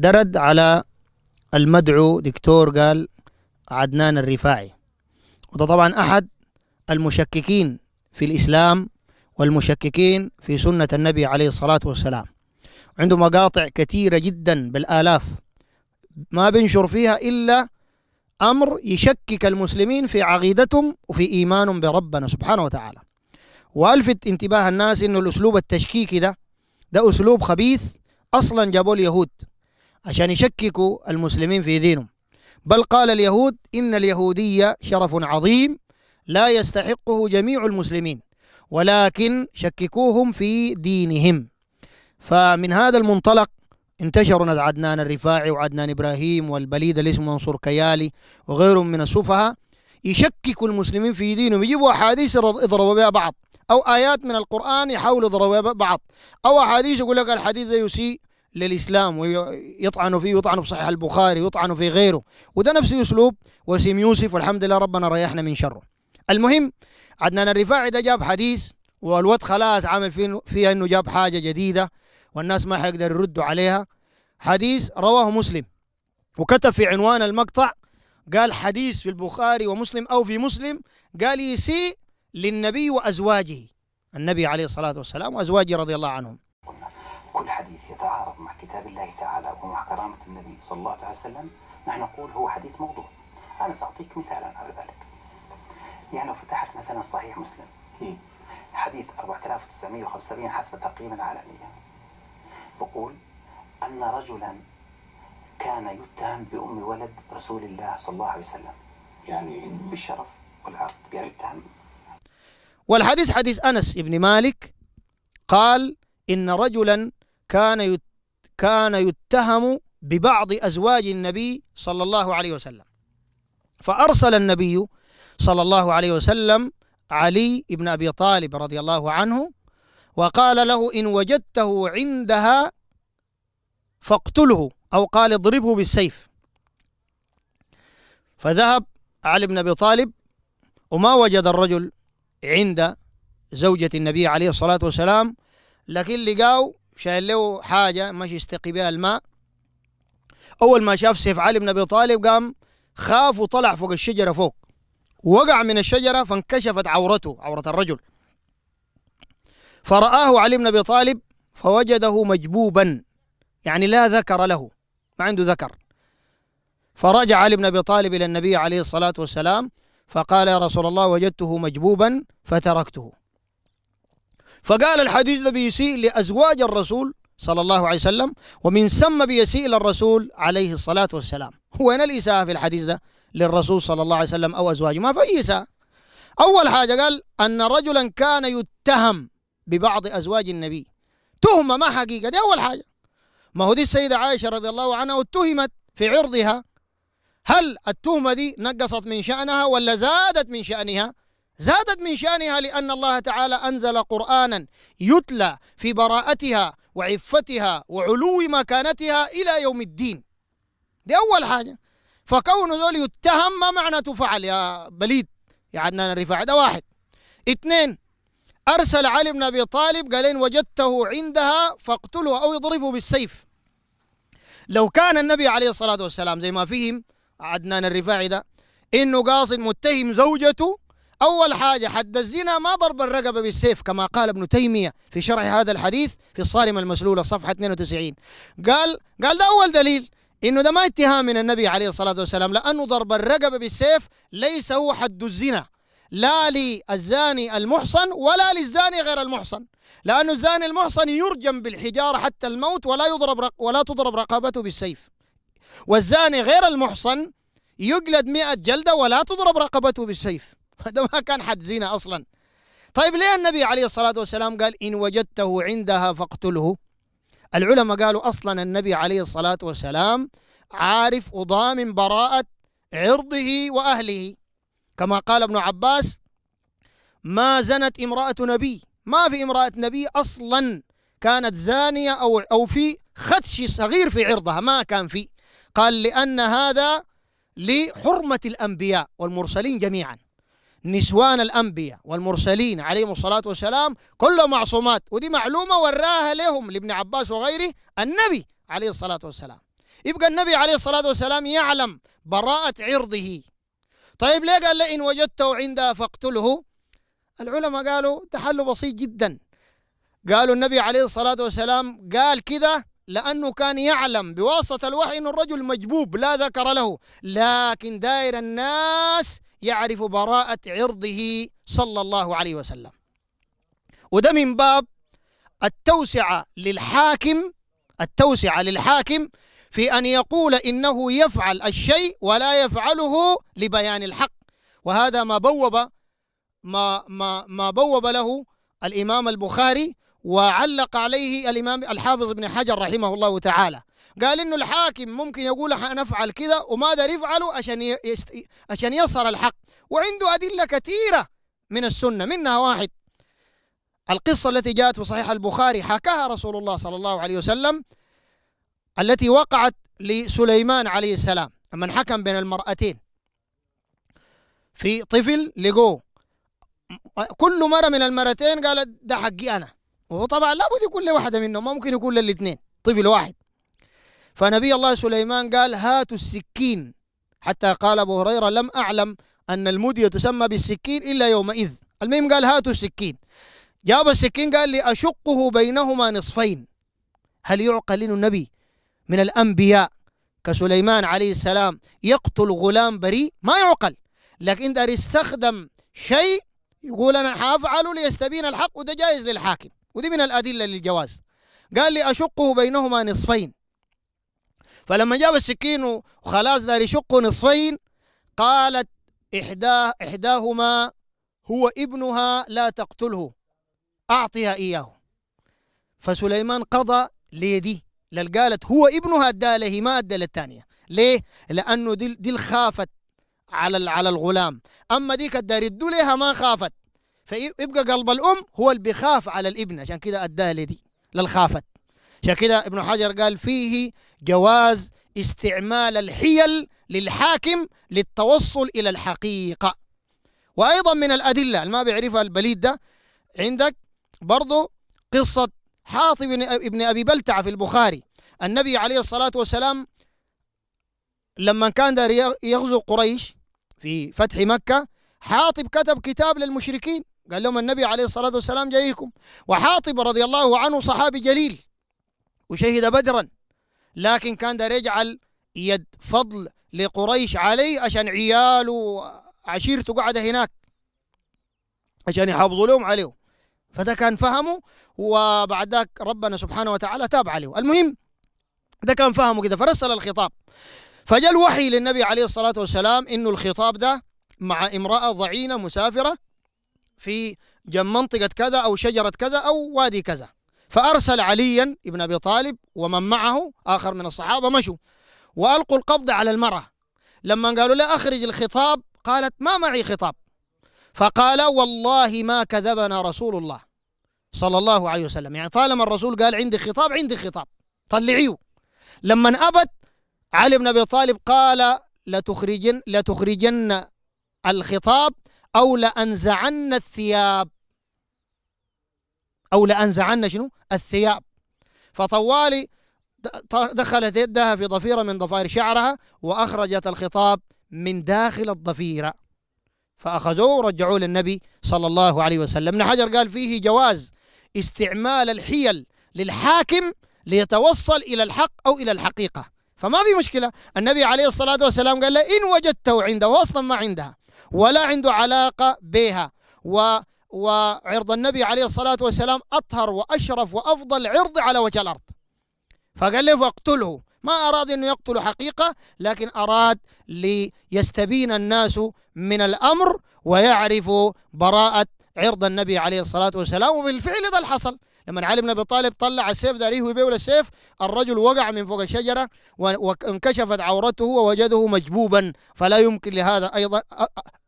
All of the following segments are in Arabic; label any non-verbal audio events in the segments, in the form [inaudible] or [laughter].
درد على المدعو دكتور قال عدنان الرفاعي وده طبعا أحد المشككين في الإسلام والمشككين في سنة النبي عليه الصلاة والسلام عنده مقاطع كثيرة جدا بالآلاف ما بنشر فيها إلا أمر يشكك المسلمين في عقيدتهم وفي إيمانهم بربنا سبحانه وتعالى والفت انتباه الناس انه الاسلوب التشكيكي ده ده اسلوب خبيث اصلا جابوه اليهود عشان يشككوا المسلمين في دينهم بل قال اليهود إن اليهودية شرف عظيم لا يستحقه جميع المسلمين ولكن شككوهم في دينهم فمن هذا المنطلق انتشر عدنان الرفاعي وعدنان إبراهيم والبليد اللي اسمه منصور كيالي وغيرهم من السفهاء يشككوا المسلمين في دينهم يجيبوا أحاديث يضربوا بها بعض أو آيات من القرآن يحاولوا يضربوا بها بعض أو أحاديث يقول لك الحديث ده يسيء للإسلام ويطعنوا فيه ويطعنوا في صحيح البخاري ويطعنوا في غيره وده نفس أسلوب وسيم يوسف والحمد لله ربنا ريحنا من شره المهم عدنان الرفاعي ده جاب حديث والود خلاص عامل فيه فيها انه جاب حاجه جديده والناس ما حيقدروا يردوا عليها حديث رواه مسلم وكتب في عنوان المقطع قال حديث في البخاري ومسلم او في مسلم قال يسيء للنبي وازواجه النبي عليه الصلاه والسلام وازواجه رضي الله عنهم كل حديث يتعارض مع كتاب الله تعالى ومع كرامة النبي صلى الله عليه وسلم نحن نقول هو حديث موضوع أنا سأعطيك مثالا على ذلك يعني لو فتحت مثلا صحيح مسلم حديث 4975 حسب تقييم العالمية بقول أن رجلا كان يتهم بأم ولد رسول الله صلى الله عليه وسلم يعني بالشرف والعرض يعني يتهم والحديث حديث أنس بن مالك قال إن رجلا كان كان يتهم ببعض أزواج النبي صلى الله عليه وسلم فأرسل النبي صلى الله عليه وسلم علي بن أبي طالب رضي الله عنه وقال له إن وجدته عندها فاقتله أو قال اضربه بالسيف فذهب علي بن أبي طالب وما وجد الرجل عند زوجة النبي عليه الصلاة والسلام لكن لقاه شايل له حاجة ماشي يستقي بها الماء أول ما شاف سيف علي بن أبي طالب قام خاف وطلع فوق الشجرة فوق وقع من الشجرة فانكشفت عورته عورة الرجل فرآه علي بن أبي طالب فوجده مجبوبا يعني لا ذكر له ما عنده ذكر فرجع علي بن أبي طالب إلى النبي عليه الصلاة والسلام فقال يا رسول الله وجدته مجبوبا فتركته فقال الحديث الذي يسيء لأزواج الرسول صلى الله عليه وسلم ومن ثم بيسيء للرسول عليه الصلاة والسلام وين الإساءة في الحديث ده للرسول صلى الله عليه وسلم أو أزواجه ما في إساءة أول حاجة قال أن رجلا كان يتهم ببعض أزواج النبي تهمة ما حقيقة دي أول حاجة ما هو دي السيدة عائشة رضي الله عنها اتهمت في عرضها هل التهمة دي نقصت من شأنها ولا زادت من شأنها زادت من شأنها لأن الله تعالى أنزل قرآنا يتلى في براءتها وعفتها وعلو مكانتها إلى يوم الدين دي أول حاجة فكونه ذول يتهم ما معناته فعل يا بليد يا يعني عدنان الرفاعي ده واحد اثنين أرسل علي بن أبي طالب قال إن وجدته عندها فاقتله أو اضربه بالسيف لو كان النبي عليه الصلاة والسلام زي ما فهم عدنان الرفاعي ده إنه قاصد متهم زوجته أول حاجة حد الزنا ما ضرب الرقبة بالسيف كما قال ابن تيمية في شرح هذا الحديث في الصارمة المسلولة صفحة 92 قال قال ده أول دليل إنه ده ما اتهام من النبي عليه الصلاة والسلام لأنه ضرب الرقبة بالسيف ليس هو حد الزنا لا للزاني المحصن ولا للزاني غير المحصن لأنه الزاني المحصن يرجم بالحجارة حتى الموت ولا يضرب رق ولا تضرب رقبته بالسيف والزاني غير المحصن يجلد مئة جلدة ولا تضرب رقبته بالسيف [laughs] هذا ما كان حد زنا أصلا طيب ليه النبي عليه الصلاة والسلام قال إن وجدته عندها فاقتله العلماء قالوا أصلا النبي عليه الصلاة والسلام عارف وضامن براءة عرضه وأهله كما قال ابن عباس ما زنت امرأة نبي ما في امرأة نبي أصلا كانت زانية أو, أو في خدش صغير في عرضها ما كان في قال لأن هذا لحرمة الأنبياء والمرسلين جميعا نسوان الأنبياء والمرسلين عليهم الصلاة والسلام كلهم معصومات ودي معلومة وراها لهم لابن عباس وغيره النبي عليه الصلاة والسلام يبقى النبي عليه الصلاة والسلام يعلم براءة عرضه طيب ليه قال لئن وجدته عندها فاقتله العلماء قالوا تحل بسيط جدا قالوا النبي عليه الصلاة والسلام قال كذا لأنه كان يعلم بواسطة الوحي أن الرجل مجبوب لا ذكر له لكن داير الناس يعرف براءة عرضه صلى الله عليه وسلم وده من باب التوسعة للحاكم التوسعة للحاكم في أن يقول إنه يفعل الشيء ولا يفعله لبيان الحق وهذا ما بوب ما ما ما بوب له الإمام البخاري وعلق عليه الإمام الحافظ ابن حجر رحمه الله تعالى قال انه الحاكم ممكن يقول نفعل كده وما دار يفعله عشان عشان يصر الحق وعنده ادله كثيره من السنه منها واحد القصه التي جاءت في صحيح البخاري حكاها رسول الله صلى الله عليه وسلم التي وقعت لسليمان عليه السلام لما حكم بين المرأتين في طفل لقوه كل مرة من المرتين قالت ده حقي أنا وطبعا لابد يكون لواحدة منهم ممكن يكون للاثنين طفل واحد فنبي الله سليمان قال هاتوا السكين حتى قال أبو هريرة لم أعلم أن المدية تسمى بالسكين إلا يومئذ المهم قال هاتوا السكين جاب السكين قال لي أشقه بينهما نصفين هل يعقل النبي من الأنبياء كسليمان عليه السلام يقتل غلام بريء ما يعقل لكن اذا استخدم شيء يقول أنا حافعله ليستبين الحق وده جائز للحاكم ودي من الأدلة للجواز قال لي أشقه بينهما نصفين فلما جاب السكين وخلاص دار يشق نصفين قالت إحداه إحداهما هو ابنها لا تقتله أعطيها إياه فسليمان قضى ليدي لل قالت هو ابنها ادى ما ادى للثانية ليه؟ لأنه دي, دي خافت على على الغلام أما ديك الدار يدو لها ما خافت فيبقى قلب الأم هو اللي بيخاف على الابن عشان كده اداها لدي للخافت عشان كده ابن حجر قال فيه جواز استعمال الحيل للحاكم للتوصل إلى الحقيقة وأيضا من الأدلة اللي ما بيعرفها البليد ده عندك برضه قصة حاطب ابن أبي بلتعه في البخاري النبي عليه الصلاة والسلام لما كان دار يغزو قريش في فتح مكة حاطب كتب كتاب للمشركين قال لهم النبي عليه الصلاة والسلام جايكم وحاطب رضي الله عنه صحابي جليل وشهد بدرا لكن كان دار يجعل يد فضل لقريش عليه عشان عياله وعشيرته قاعدة هناك عشان يحافظوا لهم عليه فده كان فهمه وبعد ذاك ربنا سبحانه وتعالى تاب عليه المهم ده كان فهمه كده فرسل الخطاب فجاء الوحي للنبي عليه الصلاة والسلام إنه الخطاب ده مع امرأة ضعينة مسافرة في جنب منطقة كذا أو شجرة كذا أو وادي كذا فأرسل عليا ابن أبي طالب ومن معه آخر من الصحابة مشوا وألقوا القبض على المرأة لما قالوا لا أخرج الخطاب قالت ما معي خطاب فقال والله ما كذبنا رسول الله صلى الله عليه وسلم يعني طالما الرسول قال عندي خطاب عندي خطاب طلعيه لما أبت علي بن أبي طالب قال لتخرجن, لتخرجن الخطاب أو لأنزعن الثياب أو لأنزعن شنو الثياب فطوالي دخلت يدها في ضفيرة من ضفائر شعرها وأخرجت الخطاب من داخل الضفيرة فأخذوه ورجعوه للنبي صلى الله عليه وسلم ابن حجر قال فيه جواز استعمال الحيل للحاكم ليتوصل إلى الحق أو إلى الحقيقة فما في مشكلة النبي عليه الصلاة والسلام قال له إن وجدته عنده أصلا ما عندها ولا عنده علاقة بها و وعرض النبي عليه الصلاة والسلام أطهر وأشرف وأفضل عرض على وجه الأرض فقال له فاقتله ما أراد أنه يقتل حقيقة لكن أراد ليستبين الناس من الأمر ويعرفوا براءة عرض النبي عليه الصلاة والسلام وبالفعل ده اللي حصل لما علي بن ابي طالب طلع السيف ده يهوي به السيف الرجل وقع من فوق الشجره وانكشفت عورته ووجده مجبوبا فلا يمكن لهذا ايضا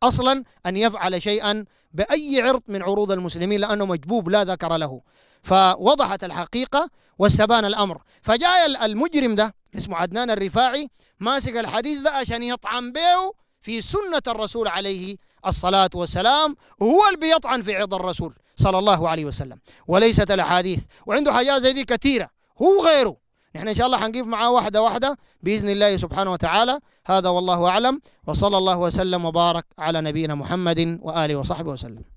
اصلا ان يفعل شيئا باي عرض من عروض المسلمين لانه مجبوب لا ذكر له فوضحت الحقيقه واستبان الامر فجاء المجرم ده اسمه عدنان الرفاعي ماسك الحديث ده عشان يطعن به في سنه الرسول عليه الصلاه والسلام هو اللي بيطعن في عرض الرسول صلى الله عليه وسلم وليست الأحاديث وعنده حاجات زي دي كثيرة هو غيره نحن إن شاء الله حنقيف معاه واحدة واحدة بإذن الله سبحانه وتعالى هذا والله أعلم وصلى الله وسلم وبارك على نبينا محمد وآله وصحبه وسلم